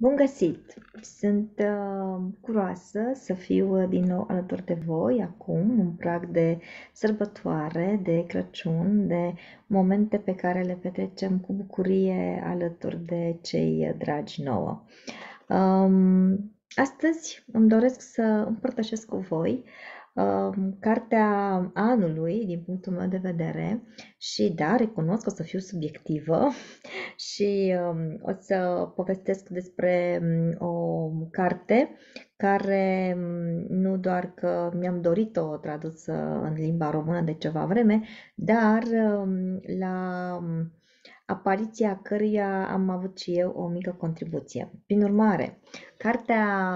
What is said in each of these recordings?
Bun găsit! Sunt uh, curioasă să fiu uh, din nou alături de voi acum, un prag de sărbătoare, de Crăciun, de momente pe care le petrecem cu bucurie alături de cei uh, dragi nouă. Um, astăzi îmi doresc să împărtășesc cu voi Um, cartea anului, din punctul meu de vedere, și da, recunosc că o să fiu subiectivă și um, o să povestesc despre um, o carte care nu doar că mi-am dorit-o tradusă în limba română de ceva vreme, dar la apariția căreia am avut și eu o mică contribuție. Prin urmare, cartea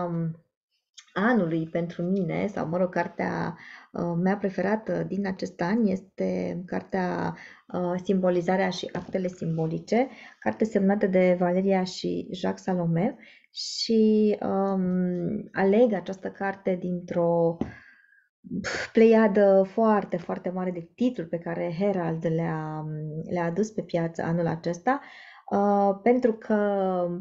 anului pentru mine, sau mă rog, cartea uh, mea preferată din acest an este cartea uh, Simbolizarea și actele simbolice, carte semnată de Valeria și Jacques Salome și um, aleg această carte dintr-o pleiadă foarte, foarte mare de titluri pe care Herald le-a, le-a adus pe piață anul acesta. Uh, pentru că,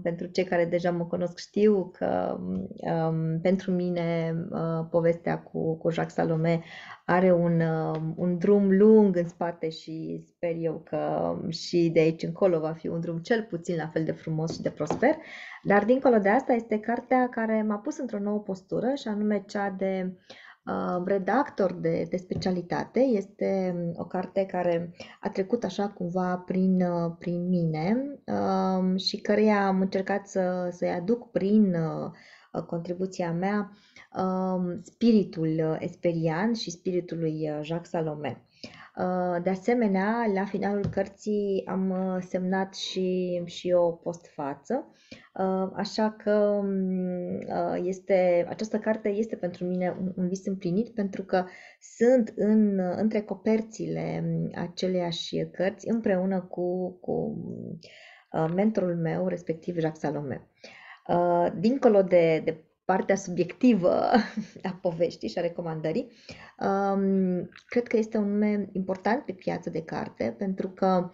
pentru cei care deja mă cunosc, știu că um, pentru mine uh, povestea cu, cu Jacques Salome are un, uh, un drum lung în spate și sper eu că și de aici încolo va fi un drum cel puțin la fel de frumos și de prosper. Dar dincolo de asta este cartea care m-a pus într-o nouă postură și anume cea de uh, Uh, redactor de, de specialitate este um, o carte care a trecut așa cumva prin, uh, prin mine um, și căreia am încercat să, să-i aduc prin uh, contribuția mea um, spiritul esperian și spiritul lui Jacques Salomé. Uh, de asemenea, la finalul cărții am uh, semnat și, și o postfață, uh, așa că mm, este, această carte este pentru mine un, un vis împlinit pentru că sunt în, între coperțile mm, aceleiași cărți împreună cu, cu mentorul meu, respectiv Jacques Salome. Dincolo de, de partea subiectivă a poveștii și a recomandării. Um, cred că este un nume important pe piață de carte, pentru că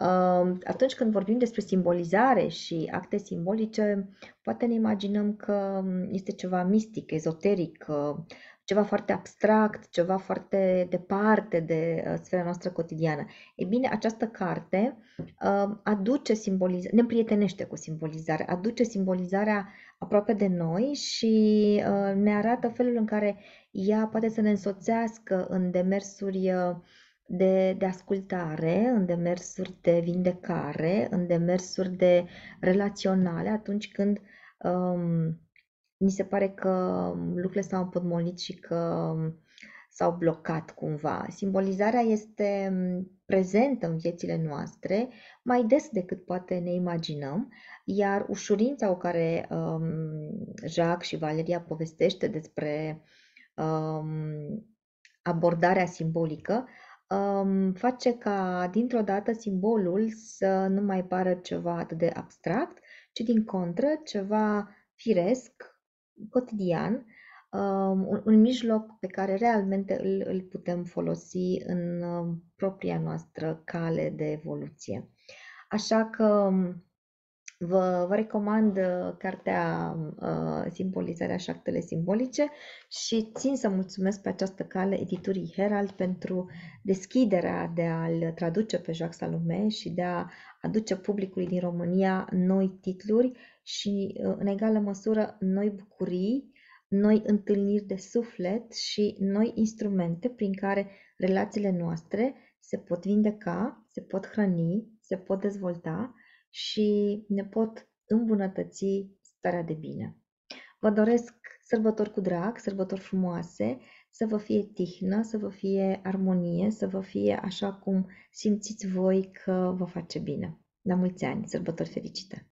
um, atunci când vorbim despre simbolizare și acte simbolice, poate ne imaginăm că este ceva mistic, ezoteric, ceva foarte abstract, ceva foarte departe de uh, sfera noastră cotidiană. E bine, această carte uh, aduce simbolizarea, ne prietenește cu simbolizarea, aduce simbolizarea aproape de noi și uh, ne arată felul în care ea poate să ne însoțească în demersuri de, de ascultare, în demersuri de vindecare, în demersuri de relaționale atunci când um, mi se pare că um, lucrurile s-au împotmolit și că um, s-au blocat cumva. Simbolizarea este um, prezentă în viețile noastre mai des decât poate ne imaginăm, iar ușurința cu care um, Jacques și Valeria povestește despre um, abordarea simbolică um, face ca dintr-o dată simbolul să nu mai pară ceva atât de abstract, ci din contră ceva firesc, cotidian, um, un, un mijloc pe care realmente îl, îl putem folosi în um, propria noastră cale de evoluție. Așa că um, Vă, vă recomand uh, cartea uh, Simbolizarea și actele simbolice și țin să mulțumesc pe această cale editurii Herald pentru deschiderea de a-l traduce pe Jacques Salome și de a aduce publicului din România noi titluri și, uh, în egală măsură, noi bucurii, noi întâlniri de suflet și noi instrumente prin care relațiile noastre se pot vindeca, se pot hrăni, se pot dezvolta și ne pot îmbunătăți starea de bine. Vă doresc sărbători cu drag, sărbători frumoase, să vă fie tihnă, să vă fie armonie, să vă fie așa cum simțiți voi că vă face bine. La mulți ani, sărbători fericite!